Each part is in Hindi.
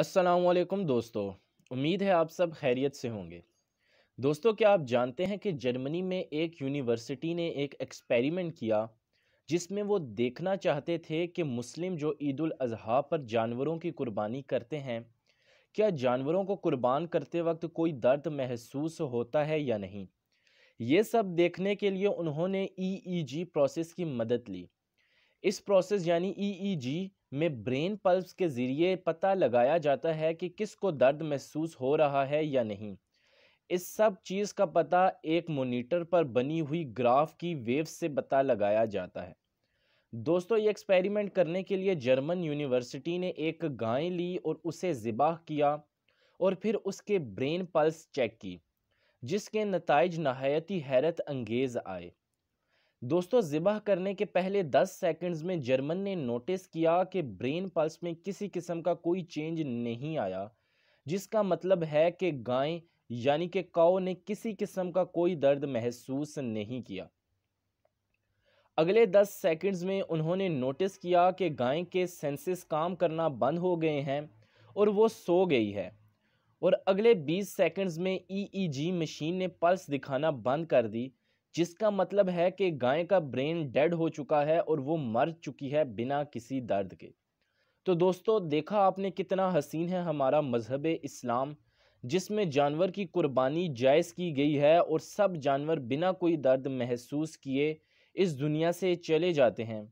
असलकुम दोस्तों उम्मीद है आप सब खैरियत से होंगे दोस्तों क्या आप जानते हैं कि जर्मनी में एक यूनिवर्सिटी ने एक एक्सपेरिमेंट किया जिसमें वो देखना चाहते थे कि मुस्लिम जो ईद अजहा पर जानवरों की कुर्बानी करते हैं क्या जानवरों को कुर्बान करते वक्त कोई दर्द महसूस होता है या नहीं ये सब देखने के लिए उन्होंने ई ई जी प्रोसेस की मदद ली इस प्रोसेस यानी ई ई जी में ब्रेन पल्स के ज़रिए पता लगाया जाता है कि किस को दर्द महसूस हो रहा है या नहीं इस सब चीज़ का पता एक मोनीटर पर बनी हुई ग्राफ की वेव से पता लगाया जाता है दोस्तों ये एक्सपेरिमेंट करने के लिए जर्मन यूनिवर्सिटी ने एक गाय ली और उसे ज़िबाह किया और फिर उसके ब्रेन पल्स चेक की जिसके नतज नहायत ही हैरत अंगेज़ आए दोस्तों ज़िबह करने के पहले 10 सेकंड्स में जर्मन ने नोटिस किया कि ब्रेन पल्स में किसी किस्म का कोई चेंज नहीं आया जिसका मतलब है कि गाय यानी कि काओ ने किसी किस्म का कोई दर्द महसूस नहीं किया अगले 10 सेकंड्स में उन्होंने नोटिस किया कि गाय के सेंसेस काम करना बंद हो गए हैं और वो सो गई है और अगले 20 सेकंड्स में ईईजी e e मशीन ने पल्स दिखाना बंद कर दी जिसका मतलब है कि गाय का ब्रेन डेड हो चुका है और वो मर चुकी है बिना किसी दर्द के तो दोस्तों देखा आपने कितना हसीन है हमारा मजहब इस्लाम जिसमें जानवर की कुर्बानी जायज़ की गई है और सब जानवर बिना कोई दर्द महसूस किए इस दुनिया से चले जाते हैं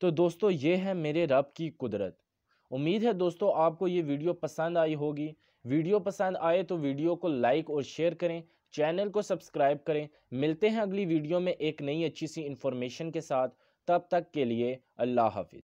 तो दोस्तों ये है मेरे रब की कुदरत उम्मीद है दोस्तों आपको ये वीडियो पसंद आई होगी वीडियो पसंद आए तो वीडियो को लाइक और शेयर करें चैनल को सब्सक्राइब करें मिलते हैं अगली वीडियो में एक नई अच्छी सी इन्फॉर्मेशन के साथ तब तक के लिए अल्लाह हाफिज़